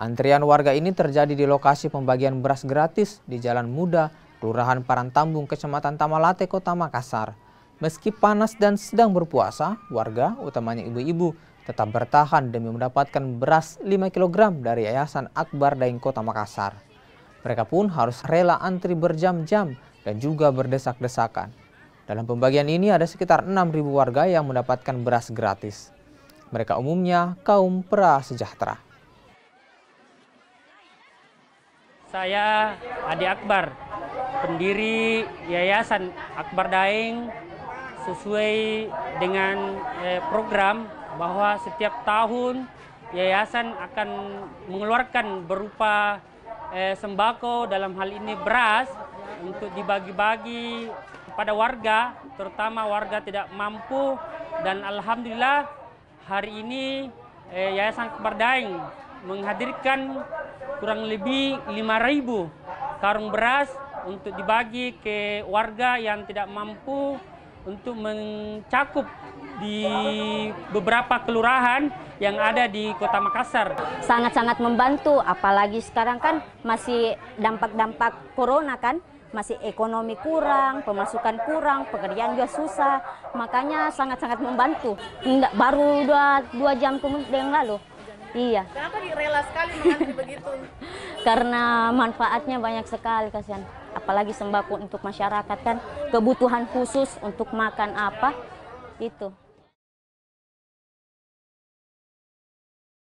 Antrian warga ini terjadi di lokasi pembagian beras gratis di Jalan Muda, Kelurahan Parantambung, Kecamatan Tamalate, Kota Makassar. Meski panas dan sedang berpuasa, warga, utamanya ibu-ibu, tetap bertahan demi mendapatkan beras 5 kg dari Yayasan Akbar Daeng Kota Makassar. Mereka pun harus rela antri berjam-jam dan juga berdesak-desakan. Dalam pembagian ini ada sekitar 6.000 warga yang mendapatkan beras gratis. Mereka umumnya kaum prasejahtera. Saya Adi Akbar, pendiri Yayasan Akbar Daeng sesuai dengan eh, program bahwa setiap tahun yayasan akan mengeluarkan berupa eh, sembako dalam hal ini beras untuk dibagi-bagi kepada warga, terutama warga tidak mampu dan alhamdulillah hari ini eh, Yayasan Akbar Daeng menghadirkan kurang lebih 5.000 karung beras untuk dibagi ke warga yang tidak mampu untuk mencakup di beberapa kelurahan yang ada di Kota Makassar. Sangat-sangat membantu, apalagi sekarang kan masih dampak-dampak corona kan, masih ekonomi kurang, pemasukan kurang, pekerjaan juga susah, makanya sangat-sangat membantu. Baru dua, dua jam kemudian yang lalu, Iya. Kenapa rela sekali mengantri begitu? Karena manfaatnya banyak sekali kasihan. Apalagi sembako untuk masyarakat kan kebutuhan khusus untuk makan apa itu.